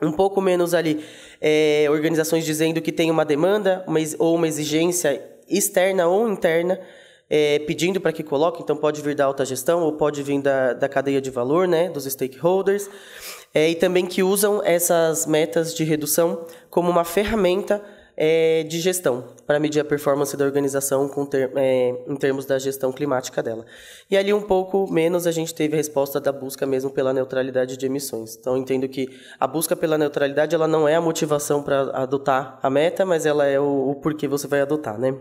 Um pouco menos ali é, organizações dizendo que tem uma demanda uma, ou uma exigência externa ou interna. É, pedindo para que coloque, então pode vir da alta gestão ou pode vir da, da cadeia de valor, né, dos stakeholders, é, e também que usam essas metas de redução como uma ferramenta é, de gestão, para medir a performance da organização ter, é, em termos da gestão climática dela. E ali um pouco menos a gente teve a resposta da busca mesmo pela neutralidade de emissões. Então entendo que a busca pela neutralidade ela não é a motivação para adotar a meta, mas ela é o, o porquê você vai adotar, né?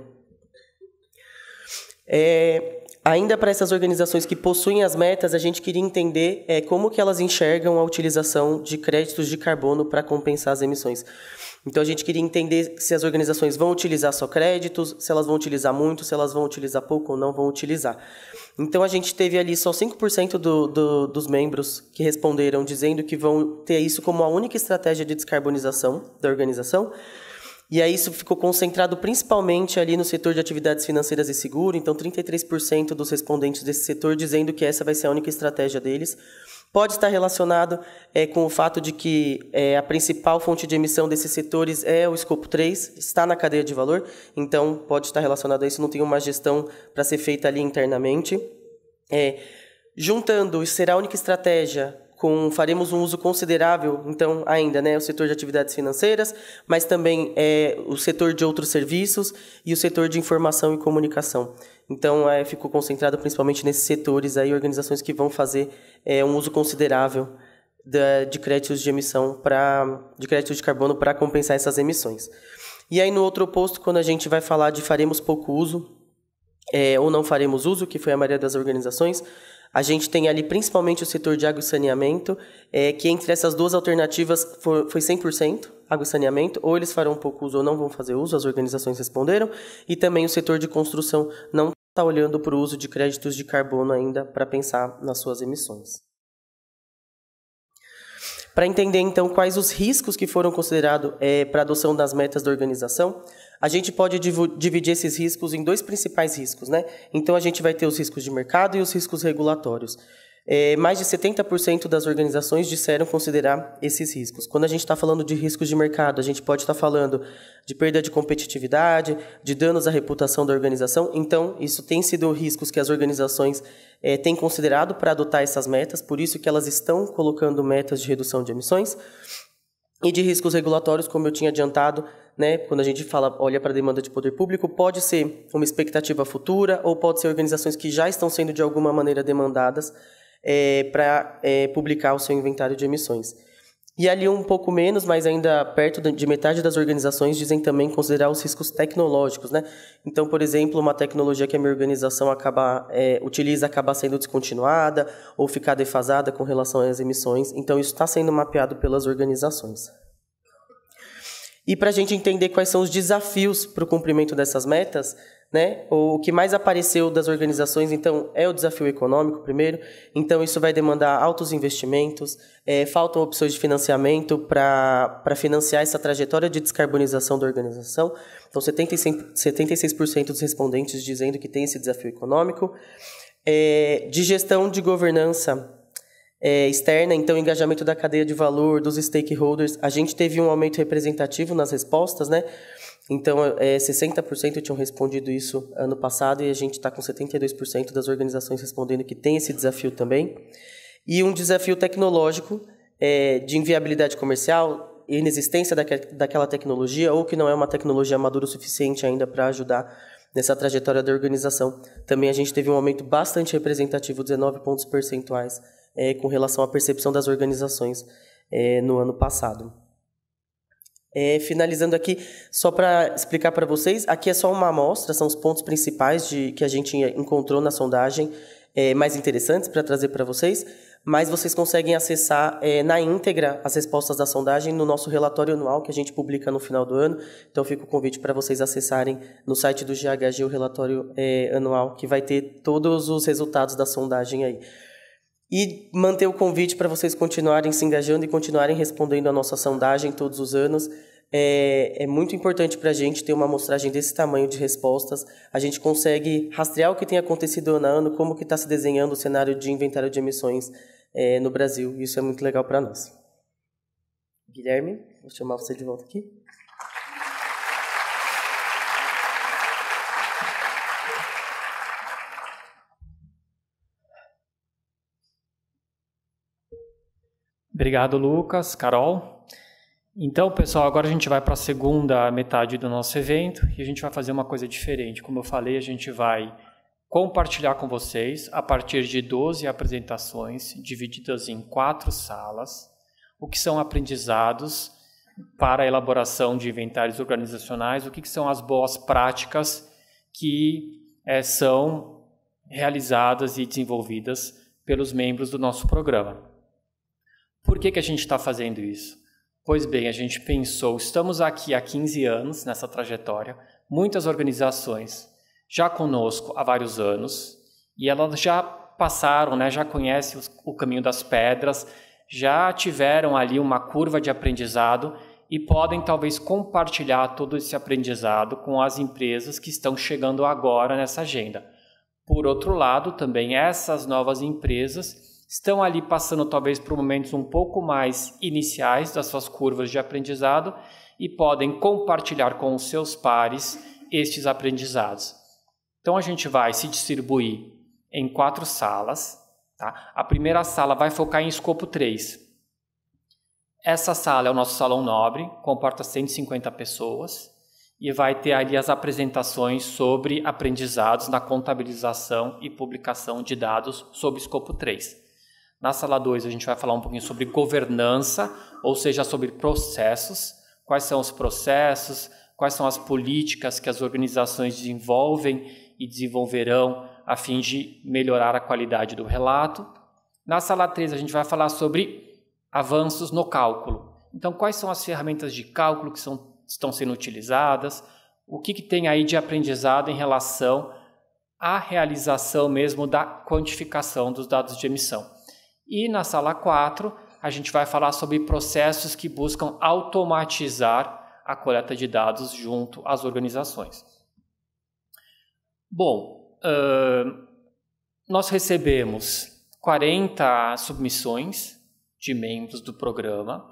É, ainda para essas organizações que possuem as metas, a gente queria entender é, como que elas enxergam a utilização de créditos de carbono para compensar as emissões. Então a gente queria entender se as organizações vão utilizar só créditos, se elas vão utilizar muito, se elas vão utilizar pouco ou não vão utilizar. Então a gente teve ali só 5% do, do, dos membros que responderam dizendo que vão ter isso como a única estratégia de descarbonização da organização. E aí isso ficou concentrado principalmente ali no setor de atividades financeiras e seguro, então 33% dos respondentes desse setor dizendo que essa vai ser a única estratégia deles pode estar relacionado é, com o fato de que é, a principal fonte de emissão desses setores é o escopo 3, está na cadeia de valor, então pode estar relacionado a isso, não tem uma gestão para ser feita ali internamente. É, juntando, será a única estratégia com faremos um uso considerável, então ainda, né, o setor de atividades financeiras, mas também é, o setor de outros serviços e o setor de informação e comunicação. Então, é, ficou concentrado principalmente nesses setores aí, organizações que vão fazer é, um uso considerável da, de créditos de emissão para de crédito de carbono para compensar essas emissões. E aí no outro oposto, quando a gente vai falar de faremos pouco uso é, ou não faremos uso, que foi a maioria das organizações, a gente tem ali principalmente o setor de água e saneamento, é, que entre essas duas alternativas foi, foi 100% água e saneamento, ou eles farão pouco uso ou não vão fazer uso, as organizações responderam, e também o setor de construção não está olhando para o uso de créditos de carbono ainda para pensar nas suas emissões. Para entender então quais os riscos que foram considerados é, para a adoção das metas da organização, a gente pode dividir esses riscos em dois principais riscos, né? Então a gente vai ter os riscos de mercado e os riscos regulatórios. É, mais de 70% das organizações disseram considerar esses riscos. Quando a gente está falando de riscos de mercado, a gente pode estar tá falando de perda de competitividade, de danos à reputação da organização. Então, isso tem sido riscos que as organizações é, têm considerado para adotar essas metas, por isso que elas estão colocando metas de redução de emissões. E de riscos regulatórios, como eu tinha adiantado, né, quando a gente fala, olha para a demanda de poder público, pode ser uma expectativa futura ou pode ser organizações que já estão sendo de alguma maneira demandadas é, para é, publicar o seu inventário de emissões. E ali um pouco menos, mas ainda perto de metade das organizações dizem também considerar os riscos tecnológicos, né? Então, por exemplo, uma tecnologia que a minha organização acaba, é, utiliza acaba sendo descontinuada ou ficar defasada com relação às emissões. Então, isso está sendo mapeado pelas organizações. E para a gente entender quais são os desafios para o cumprimento dessas metas, né? O que mais apareceu das organizações, então, é o desafio econômico, primeiro. Então, isso vai demandar altos investimentos, é, faltam opções de financiamento para financiar essa trajetória de descarbonização da organização. Então, 76%, 76 dos respondentes dizendo que tem esse desafio econômico. É, de gestão de governança é, externa, então engajamento da cadeia de valor, dos stakeholders. A gente teve um aumento representativo nas respostas, né? Então, é, 60% tinham respondido isso ano passado e a gente está com 72% das organizações respondendo que tem esse desafio também. E um desafio tecnológico é, de inviabilidade comercial, inexistência daque, daquela tecnologia ou que não é uma tecnologia madura o suficiente ainda para ajudar nessa trajetória da organização. Também a gente teve um aumento bastante representativo, 19 pontos percentuais, é, com relação à percepção das organizações é, no ano passado. É, finalizando aqui, só para explicar para vocês, aqui é só uma amostra, são os pontos principais de, que a gente encontrou na sondagem é, mais interessantes para trazer para vocês, mas vocês conseguem acessar é, na íntegra as respostas da sondagem no nosso relatório anual que a gente publica no final do ano. Então fica o convite para vocês acessarem no site do GHG o relatório é, anual que vai ter todos os resultados da sondagem aí e manter o convite para vocês continuarem se engajando e continuarem respondendo a nossa sondagem todos os anos é, é muito importante para a gente ter uma amostragem desse tamanho de respostas. A gente consegue rastrear o que tem acontecido ano a ano, como que está se desenhando o cenário de inventário de emissões é, no Brasil. Isso é muito legal para nós. Guilherme, vou chamar você de volta aqui. Obrigado, Lucas, Carol. Então, pessoal, agora a gente vai para a segunda metade do nosso evento e a gente vai fazer uma coisa diferente. Como eu falei, a gente vai compartilhar com vocês a partir de 12 apresentações divididas em quatro salas, o que são aprendizados para a elaboração de inventários organizacionais, o que, são as boas práticas que é, são realizadas e desenvolvidas pelos membros do nosso programa. Por que, que a gente está fazendo isso? Pois bem, a gente pensou, estamos aqui há 15 anos nessa trajetória, muitas organizações já conosco há vários anos e elas já passaram, né, já conhecem o caminho das pedras, já tiveram ali uma curva de aprendizado e podem talvez compartilhar todo esse aprendizado com as empresas que estão chegando agora nessa agenda. Por outro lado, também essas novas empresas estão ali passando talvez por momentos um pouco mais iniciais das suas curvas de aprendizado e podem compartilhar com os seus pares estes aprendizados. Então a gente vai se distribuir em quatro salas. Tá? A primeira sala vai focar em escopo 3. Essa sala é o nosso salão nobre, comporta 150 pessoas e vai ter ali as apresentações sobre aprendizados na contabilização e publicação de dados sob escopo 3. Na sala 2, a gente vai falar um pouquinho sobre governança, ou seja, sobre processos. Quais são os processos, quais são as políticas que as organizações desenvolvem e desenvolverão a fim de melhorar a qualidade do relato. Na sala 3, a gente vai falar sobre avanços no cálculo. Então, quais são as ferramentas de cálculo que são, estão sendo utilizadas? O que, que tem aí de aprendizado em relação à realização mesmo da quantificação dos dados de emissão? E na sala 4, a gente vai falar sobre processos que buscam automatizar a coleta de dados junto às organizações. Bom, uh, nós recebemos 40 submissões de membros do programa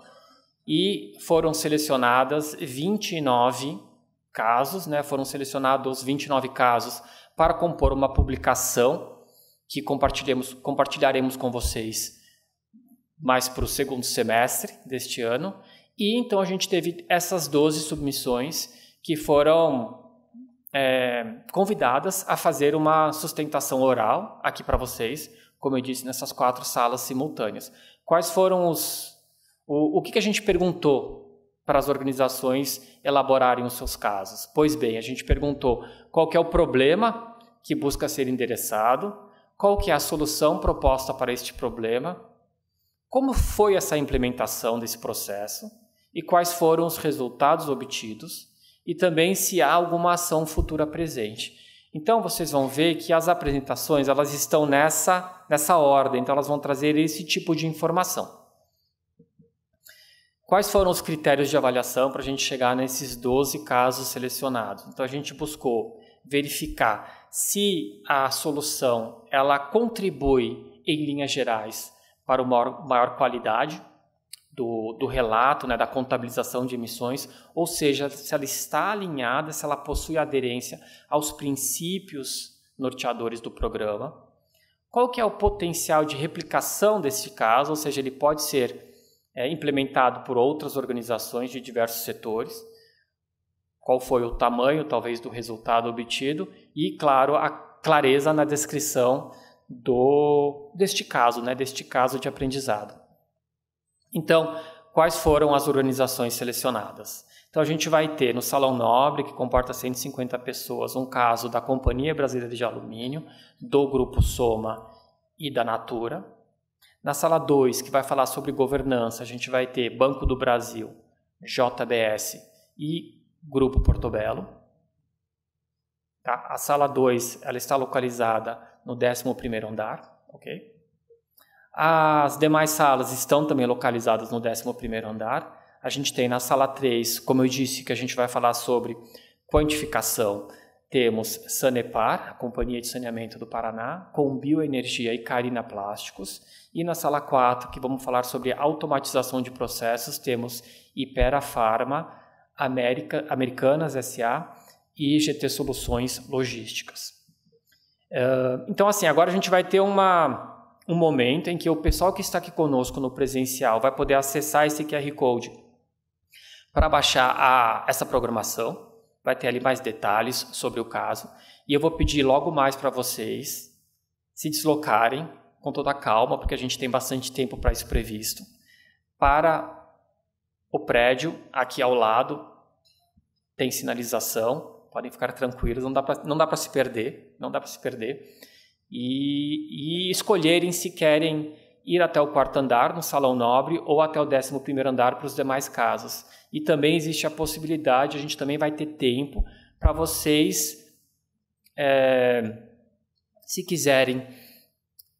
e foram selecionadas 29 casos, né? Foram selecionados 29 casos para compor uma publicação que compartilharemos com vocês mais para o segundo semestre deste ano. E então a gente teve essas 12 submissões que foram é, convidadas a fazer uma sustentação oral aqui para vocês, como eu disse, nessas quatro salas simultâneas. Quais foram os. O, o que, que a gente perguntou para as organizações elaborarem os seus casos? Pois bem, a gente perguntou qual é o problema que busca ser endereçado, qual que é a solução proposta para este problema, como foi essa implementação desse processo e quais foram os resultados obtidos e também se há alguma ação futura presente. Então vocês vão ver que as apresentações elas estão nessa nessa ordem, então elas vão trazer esse tipo de informação. Quais foram os critérios de avaliação para a gente chegar nesses 12 casos selecionados? Então a gente buscou verificar se a solução ela contribui em linhas gerais para uma maior, maior qualidade do, do relato, né, da contabilização de emissões, ou seja, se ela está alinhada, se ela possui aderência aos princípios norteadores do programa, qual que é o potencial de replicação desse caso, ou seja, ele pode ser é, implementado por outras organizações de diversos setores, qual foi o tamanho, talvez, do resultado obtido e, claro, a clareza na descrição do deste caso, né, deste caso de aprendizado. Então, quais foram as organizações selecionadas? Então, a gente vai ter no Salão Nobre, que comporta 150 pessoas, um caso da Companhia Brasileira de Alumínio, do Grupo Soma e da Natura. Na sala 2, que vai falar sobre governança, a gente vai ter Banco do Brasil, JBS e Grupo Portobello. Tá? A sala 2 ela está localizada no 11 andar, ok? As demais salas estão também localizadas no 11 andar. A gente tem na sala 3, como eu disse, que a gente vai falar sobre quantificação. Temos Sanepar, a Companhia de Saneamento do Paraná, com Bioenergia e Carina Plásticos. E na sala 4, que vamos falar sobre automatização de processos, temos Ipera Pharma, América, Americanas SA e GT Soluções Logísticas. É, então, assim, agora a gente vai ter uma, um momento em que o pessoal que está aqui conosco no presencial vai poder acessar esse QR Code para baixar a, essa programação. Vai ter ali mais detalhes sobre o caso. E eu vou pedir logo mais para vocês se deslocarem com toda calma, porque a gente tem bastante tempo para isso previsto, para o prédio aqui ao lado tem sinalização, podem ficar tranquilos, não dá para se perder, não dá para se perder. E, e escolherem se querem ir até o quarto andar, no salão nobre, ou até o décimo primeiro andar para os demais casos. E também existe a possibilidade, a gente também vai ter tempo para vocês, é, se quiserem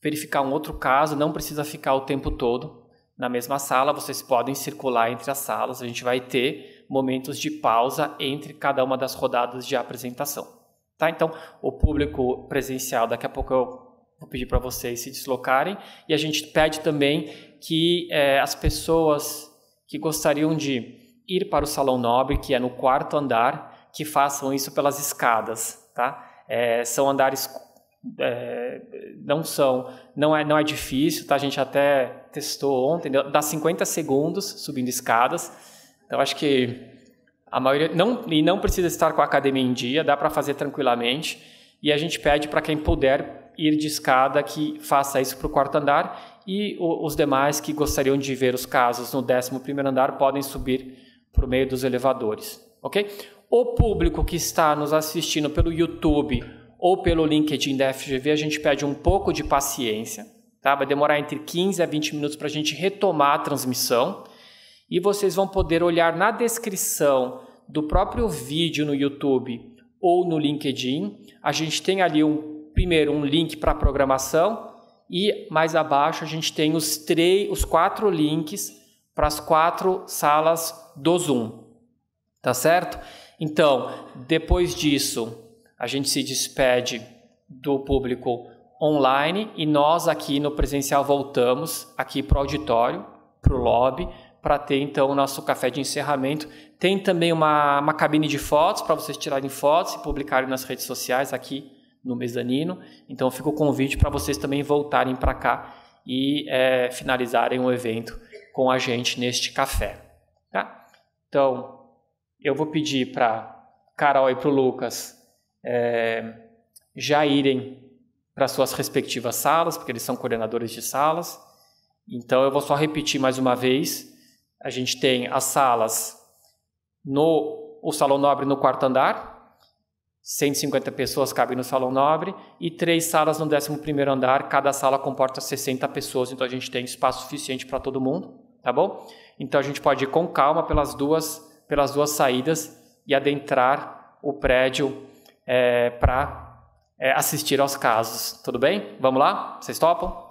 verificar um outro caso, não precisa ficar o tempo todo, na mesma sala, vocês podem circular entre as salas, a gente vai ter momentos de pausa entre cada uma das rodadas de apresentação. Tá? Então, o público presencial, daqui a pouco eu vou pedir para vocês se deslocarem, e a gente pede também que é, as pessoas que gostariam de ir para o Salão Nobre, que é no quarto andar, que façam isso pelas escadas. Tá? É, são andares. É, não são, não é, não é difícil, tá? A gente até testou ontem, dá 50 segundos subindo escadas. Então acho que a maioria não e não precisa estar com a academia em dia, dá para fazer tranquilamente. E a gente pede para quem puder ir de escada que faça isso para o quarto andar e o, os demais que gostariam de ver os casos no décimo primeiro andar podem subir por meio dos elevadores, ok? O público que está nos assistindo pelo YouTube ou pelo LinkedIn da FGV, a gente pede um pouco de paciência Tá? Vai demorar entre 15 a 20 minutos para a gente retomar a transmissão. E vocês vão poder olhar na descrição do próprio vídeo no YouTube ou no LinkedIn. A gente tem ali um primeiro um link para a programação e mais abaixo a gente tem os três, os quatro links para as quatro salas do Zoom. Tá certo? Então, depois disso, a gente se despede do público online e nós aqui no presencial voltamos aqui para o auditório, para o lobby, para ter então o nosso café de encerramento. Tem também uma, uma cabine de fotos para vocês tirarem fotos e publicarem nas redes sociais aqui no mezanino. Então fica o convite para vocês também voltarem para cá e é, finalizarem o evento com a gente neste café. Tá? Então eu vou pedir para Carol e para o Lucas é, já irem para suas respectivas salas, porque eles são coordenadores de salas. Então eu vou só repetir mais uma vez. A gente tem as salas no o salão nobre no quarto andar, 150 pessoas cabem no salão nobre e três salas no 11 primeiro andar, cada sala comporta 60 pessoas, então a gente tem espaço suficiente para todo mundo, tá bom? Então a gente pode ir com calma pelas duas pelas duas saídas e adentrar o prédio é, eh, para é, assistir aos casos. Tudo bem? Vamos lá? Vocês topam?